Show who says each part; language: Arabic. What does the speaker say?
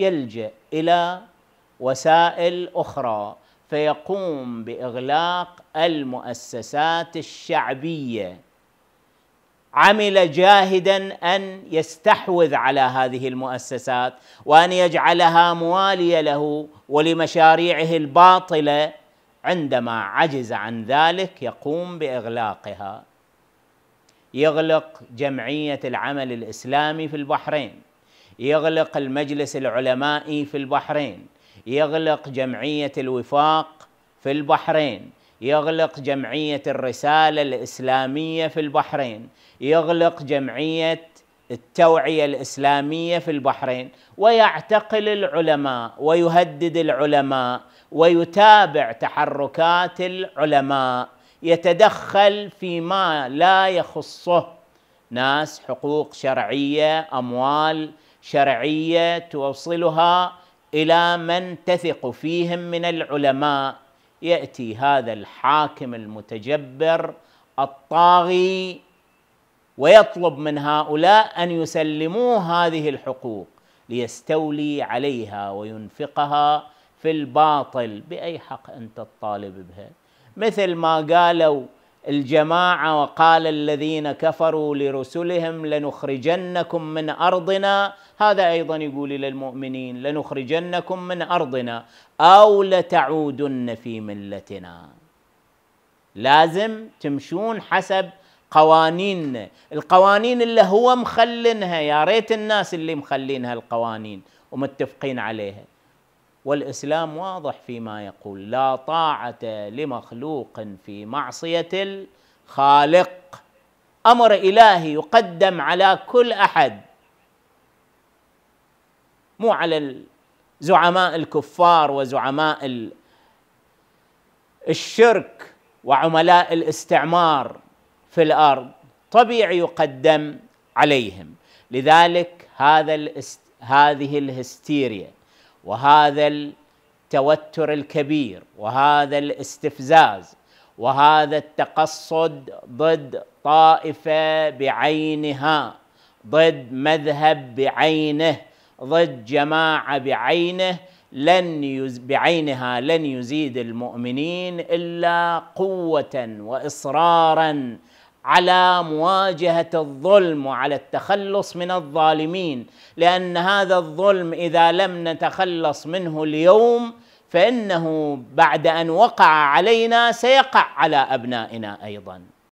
Speaker 1: يلجا الى وسائل اخرى فيقوم باغلاق المؤسسات الشعبيه عمل جاهدا ان يستحوذ على هذه المؤسسات وان يجعلها مواليه له ولمشاريعه الباطله عندما عجز عن ذلك يقوم باغلاقها يغلق جمعيه العمل الاسلامي في البحرين يغلق المجلس العلمائي في البحرين يغلق جمعية الوفاق في البحرين يغلق جمعية الرسالة الإسلامية في البحرين يغلق جمعية التوعية الإسلامية في البحرين ويعتقل العلماء ويهدد العلماء ويتابع تحركات العلماء يتدخل فيما لا يخصه ناس حقوق شرعية أموال شرعيه توصلها الى من تثق فيهم من العلماء ياتي هذا الحاكم المتجبر الطاغي ويطلب من هؤلاء ان يسلموا هذه الحقوق ليستولي عليها وينفقها في الباطل باي حق انت الطالب بها مثل ما قالوا الجماعه وقال الذين كفروا لرسلهم لنخرجنكم من ارضنا هذا ايضا يقول الى المؤمنين لنخرجنكم من ارضنا او لتعودن في ملتنا لازم تمشون حسب قوانين القوانين اللي هو مخلنها يا ريت الناس اللي مخلينها القوانين ومتفقين عليها والاسلام واضح فيما يقول لا طاعه لمخلوق في معصيه الخالق امر الهي يقدم على كل احد مو على زعماء الكفار وزعماء الشرك وعملاء الاستعمار في الارض طبيعي يقدم عليهم لذلك هذا هذه الهستيريا وهذا التوتر الكبير وهذا الاستفزاز وهذا التقصد ضد طائفه بعينها ضد مذهب بعينه ضد جماعه بعينه لن يز بعينها لن يزيد المؤمنين الا قوه واصرارا على مواجهه الظلم وعلى التخلص من الظالمين لان هذا الظلم اذا لم نتخلص منه اليوم فانه بعد ان وقع علينا سيقع على ابنائنا ايضا